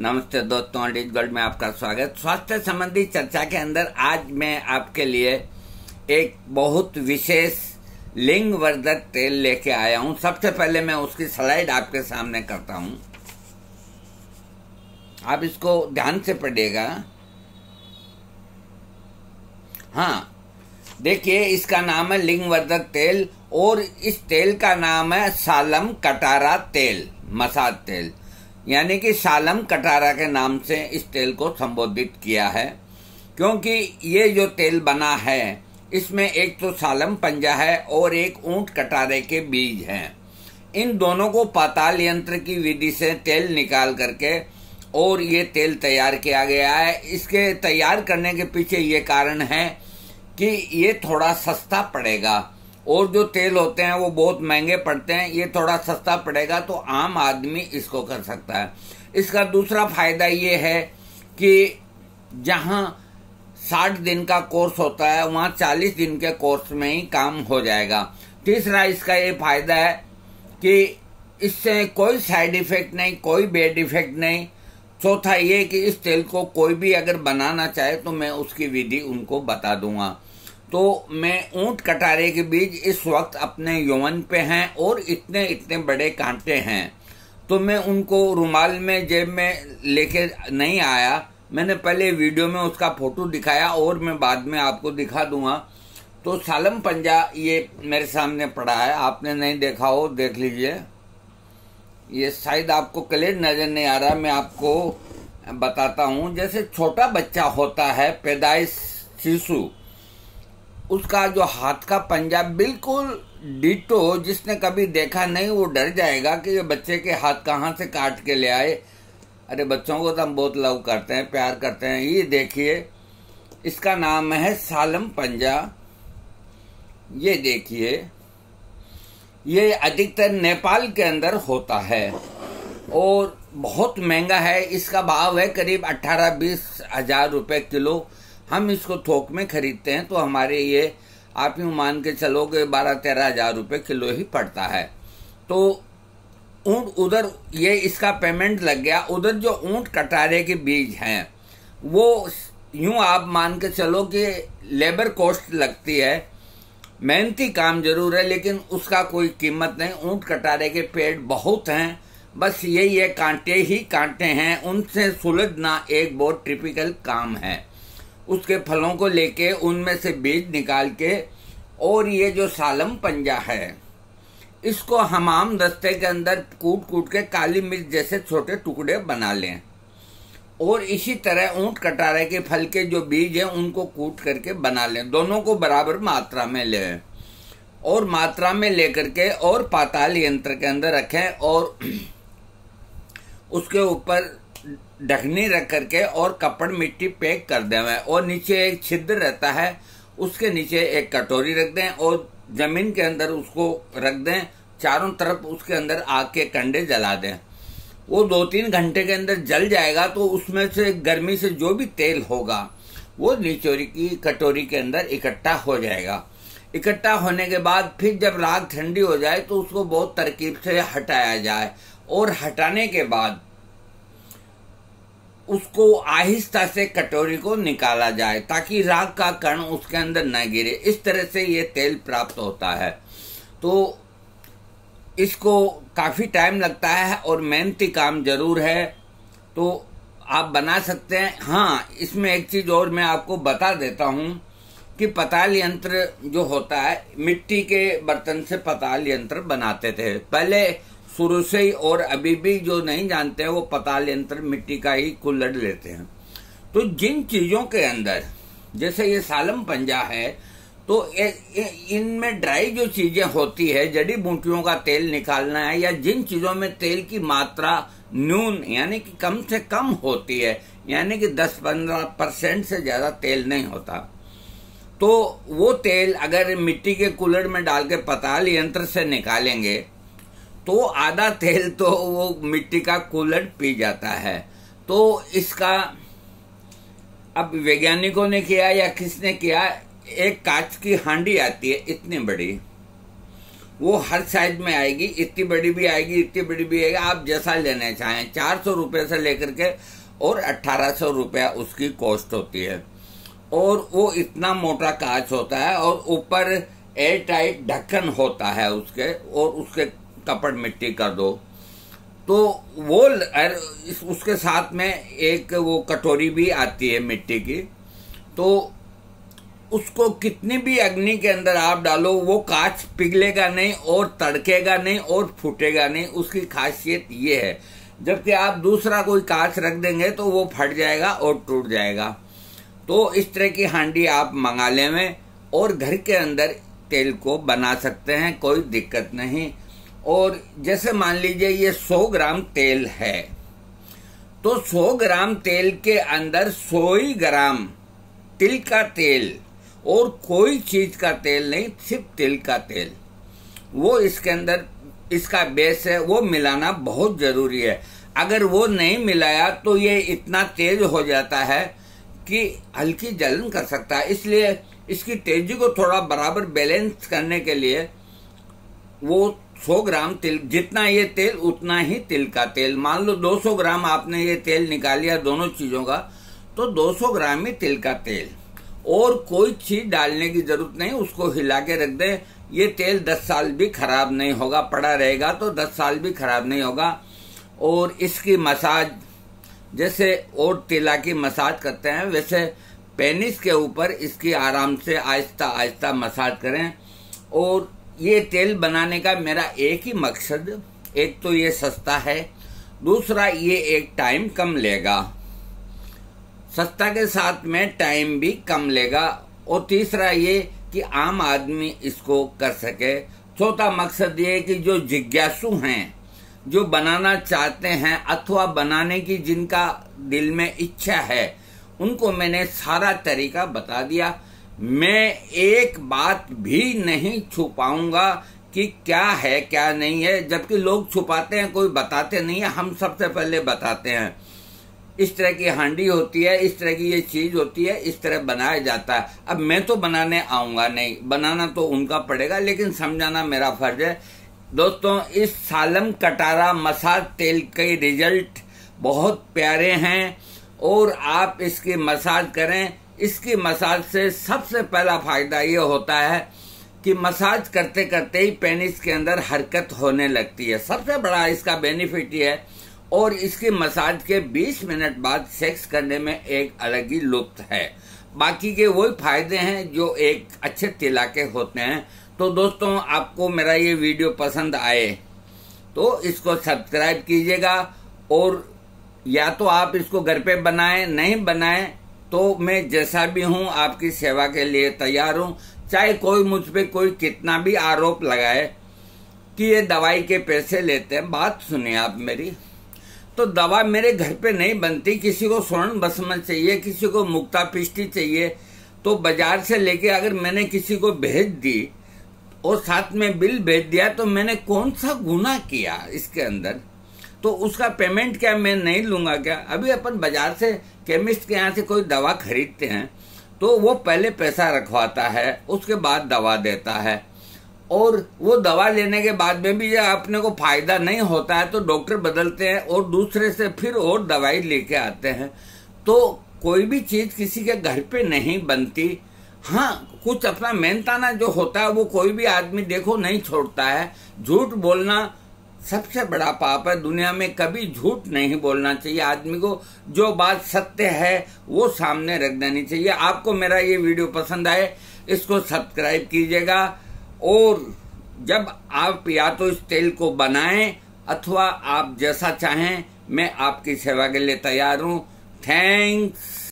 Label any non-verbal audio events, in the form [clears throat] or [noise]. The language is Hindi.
नमस्ते दोस्तों अडीज गोल्ड में आपका स्वागत स्वास्थ्य संबंधी चर्चा के अंदर आज मैं आपके लिए एक बहुत विशेष लिंग वर्धक तेल लेके आया हूं सबसे पहले मैं उसकी स्लाइड आपके सामने करता हूं आप इसको ध्यान से पढ़िएगा हाँ देखिए इसका नाम है लिंग वर्धक तेल और इस तेल का नाम है सालम कटारा तेल मसाज तेल यानी कि सालम कटारा के नाम से इस तेल को संबोधित किया है क्योंकि ये जो तेल बना है इसमें एक तो सालम पंजा है और एक ऊंट कटारे के बीज हैं इन दोनों को पाताल यंत्र की विधि से तेल निकाल करके और ये तेल तैयार किया गया है इसके तैयार करने के पीछे ये कारण है कि ये थोड़ा सस्ता पड़ेगा और जो तेल होते हैं वो बहुत महंगे पड़ते हैं ये थोड़ा सस्ता पड़ेगा तो आम आदमी इसको कर सकता है इसका दूसरा फायदा ये है कि जहाँ साठ दिन का कोर्स होता है वहाँ चालीस दिन के कोर्स में ही काम हो जाएगा तीसरा इसका ये फायदा है कि इससे कोई साइड इफेक्ट नहीं कोई बेड इफेक्ट नहीं चौथा ये कि इस तेल को कोई भी अगर बनाना चाहे तो मैं उसकी विधि उनको बता दूंगा तो मैं ऊंट कटारे के बीज इस वक्त अपने यौवन पे हैं और इतने इतने बड़े कांटे हैं तो मैं उनको रुमाल में जेब में लेके नहीं आया मैंने पहले वीडियो में उसका फोटो दिखाया और मैं बाद में आपको दिखा दूंगा तो सालम पंजा ये मेरे सामने पड़ा है आपने नहीं देखा हो देख लीजिए ये शायद आपको क्लियर नज़र नहीं आ रहा मैं आपको बताता हूँ जैसे छोटा बच्चा होता है पैदाइश शिशु उसका जो हाथ का पंजा बिल्कुल डिटो जिसने कभी देखा नहीं वो डर जाएगा कि ये बच्चे के हाथ कहाँ से काट के ले आए अरे बच्चों को तो हम बहुत लव करते हैं प्यार करते हैं ये देखिए इसका नाम है सालम पंजा ये देखिए ये अधिकतर नेपाल के अंदर होता है और बहुत महंगा है इसका भाव है करीब अट्ठारह बीस हजार रुपए किलो हम इसको थोक में खरीदते हैं तो हमारे ये आप यूँ मान के चलोगे बारह तेरह हजार रुपये किलो ही पड़ता है तो ऊँट उधर ये इसका पेमेंट लग गया उधर जो ऊँट कटारे के बीज हैं वो यूँ आप मान के चलो कि लेबर कॉस्ट लगती है मेहनती काम जरूर है लेकिन उसका कोई कीमत नहीं ऊँट कटारे के पेड़ बहुत हैं बस यही है कांटे ही कांटे हैं उनसे सुलझना एक बहुत टिपिकल काम है उसके फलों को लेके उनमें से बीज निकाल के और ये जो सालम पंजा है इसको हमाम दस्ते के अंदर कूट कूट के काली मिर्च जैसे छोटे टुकड़े बना लें और इसी तरह ऊंट कटारे के फल के जो बीज हैं उनको कूट करके बना लें दोनों को बराबर मात्रा में लें और मात्रा में लेकर के और पाताल यंत्र के अंदर रखें और [clears throat] उसके ऊपर ढकनी रख करके और कपड़ मिट्टी पैक कर देवे और नीचे एक छिद्र रहता है उसके नीचे एक कटोरी रख दें और जमीन के अंदर उसको रख दें चारों तरफ उसके अंदर आग के कंडे जला दें वो दो तीन घंटे के अंदर जल जाएगा तो उसमें से गर्मी से जो भी तेल होगा वो निचोरी की कटोरी के अंदर इकट्ठा हो जाएगा इकट्ठा होने के बाद फिर जब राग ठंडी हो जाए तो उसको बहुत तरकीब से हटाया जाए और हटाने के बाद उसको आहिस्ता से कटोरी को निकाला जाए ताकि राग का कण उसके अंदर न गिरे इस तरह से ये तेल प्राप्त होता है तो इसको काफ़ी टाइम लगता है और मेहनती काम जरूर है तो आप बना सकते हैं हाँ इसमें एक चीज़ और मैं आपको बता देता हूं कि पताल यंत्र जो होता है मिट्टी के बर्तन से पताल यंत्र बनाते थे पहले शुरू से ही और अभी भी जो नहीं जानते हैं वो पताल यंत्र मिट्टी का ही कुल्लड़ लेते हैं तो जिन चीजों के अंदर जैसे ये सालम पंजा है तो इनमें ड्राई जो चीजें होती है जड़ी बूटियों का तेल निकालना है या जिन चीजों में तेल की मात्रा न्यून यानी कि कम से कम होती है यानी कि 10-15 परसेंट से ज्यादा तेल नहीं होता तो वो तेल अगर मिट्टी के कूलर में डाल के पताल यंत्र से निकालेंगे तो आधा तेल तो वो मिट्टी का कूलर पी जाता है तो इसका अब वैज्ञानिकों ने किया या किसने किया एक कांच की हांडी आती है इतनी बड़ी वो हर साइज में आएगी इतनी बड़ी भी आएगी इतनी बड़ी भी आएगी आप जैसा लेना चाहें चार सौ रुपये से लेकर के और अट्ठारह सौ रुपया उसकी कॉस्ट होती है और वो इतना मोटा कांच होता है और ऊपर एयर टाइट ढक्कन होता है उसके और उसके कपड़ मिट्टी कर दो तो वो उसके साथ में एक वो कटोरी भी आती है मिट्टी की तो उसको कितनी भी अग्नि के अंदर आप डालो वो कांच पिघलेगा नहीं और तड़केगा नहीं और फूटेगा नहीं उसकी खासियत ये है जबकि आप दूसरा कोई कांच रख देंगे तो वो फट जाएगा और टूट जाएगा तो इस तरह की हांडी आप मंगा लेवें और घर के अंदर तेल को बना सकते हैं कोई दिक्कत नहीं और जैसे मान लीजिए ये 100 ग्राम तेल है तो 100 ग्राम तेल के अंदर सोई ग्राम तिल का तेल और कोई चीज का तेल नहीं सिर्फ तिल का तेल वो इसके अंदर इसका बेस है वो मिलाना बहुत जरूरी है अगर वो नहीं मिलाया तो ये इतना तेज हो जाता है कि हल्की जलन कर सकता है इसलिए इसकी तेजी को थोड़ा बराबर बैलेंस करने के लिए वो 100 ग्राम तिल जितना ये तेल उतना ही तिल का तेल मान लो 200 ग्राम आपने ये तेल निकाल लिया दोनों चीजों का तो 200 ग्राम ही तिल का तेल और कोई चीज डालने की जरूरत नहीं उसको हिला के रख दे ये तेल 10 साल भी खराब नहीं होगा पड़ा रहेगा तो 10 साल भी खराब नहीं होगा और इसकी मसाज जैसे और तिला की मसाज करते हैं वैसे पेनिस के ऊपर इसकी आराम से आहिस्ता आहिस्ता मसाज करें और ये तेल बनाने का मेरा एक ही मकसद एक तो ये सस्ता है दूसरा ये एक टाइम कम लेगा सस्ता के साथ में टाइम भी कम लेगा और तीसरा ये कि आम आदमी इसको कर सके चौथा मकसद ये कि जो जिज्ञासु हैं जो बनाना चाहते हैं अथवा बनाने की जिनका दिल में इच्छा है उनको मैंने सारा तरीका बता दिया मैं एक बात भी नहीं छुपाऊंगा कि क्या है क्या नहीं है जबकि लोग छुपाते हैं कोई बताते नहीं है हम सबसे पहले बताते हैं इस तरह की हांडी होती है इस तरह की ये चीज होती है इस तरह बनाया जाता है अब मैं तो बनाने आऊंगा नहीं बनाना तो उनका पड़ेगा लेकिन समझाना मेरा फर्ज है दोस्तों इस सालम कटारा मसाज तेल के रिजल्ट बहुत प्यारे हैं और आप इसकी मसाज करें इसकी मसाज से सबसे पहला फायदा ये होता है कि मसाज करते करते ही पेनिस के अंदर हरकत होने लगती है सबसे बड़ा इसका बेनिफिट ये है और इसकी मसाज के 20 मिनट बाद सेक्स करने में एक अलग ही लुप्त है बाकी के वही फायदे हैं जो एक अच्छे तिला के होते हैं तो दोस्तों आपको मेरा ये वीडियो पसंद आए तो इसको सब्सक्राइब कीजिएगा और या तो आप इसको घर पे बनाएं नहीं बनाएं तो मैं जैसा भी हूँ आपकी सेवा के लिए तैयार हूँ चाहे कोई मुझ पर कोई कितना भी आरोप लगाए कि ये दवाई के पैसे लेते हैं बात सुनिए आप मेरी तो दवा मेरे घर पे नहीं बनती किसी को स्वर्ण बसमन चाहिए किसी को मुक्ता पिष्टी चाहिए तो बाजार से लेके अगर मैंने किसी को भेज दी और साथ में बिल भेज दिया तो मैंने कौन सा गुना किया इसके अंदर तो उसका पेमेंट क्या मैं नहीं लूंगा क्या अभी अपन बाजार से केमिस्ट के यहाँ से कोई दवा खरीदते हैं तो वो पहले पैसा रखवाता है उसके बाद दवा देता है और वो दवा लेने के बाद में भी जब अपने को फायदा नहीं होता है तो डॉक्टर बदलते हैं और दूसरे से फिर और दवाई लेके आते हैं तो कोई भी चीज़ किसी के घर पे नहीं बनती हाँ कुछ अपना मेहनताना जो होता है वो कोई भी आदमी देखो नहीं छोड़ता है झूठ बोलना सबसे बड़ा पाप है दुनिया में कभी झूठ नहीं बोलना चाहिए आदमी को जो बात सत्य है वो सामने रख देनी चाहिए आपको मेरा ये वीडियो पसंद आए इसको सब्सक्राइब कीजिएगा और जब आप या तो इस तेल को बनाएं अथवा आप जैसा चाहें मैं आपकी सेवा के लिए तैयार हूं थैंक्स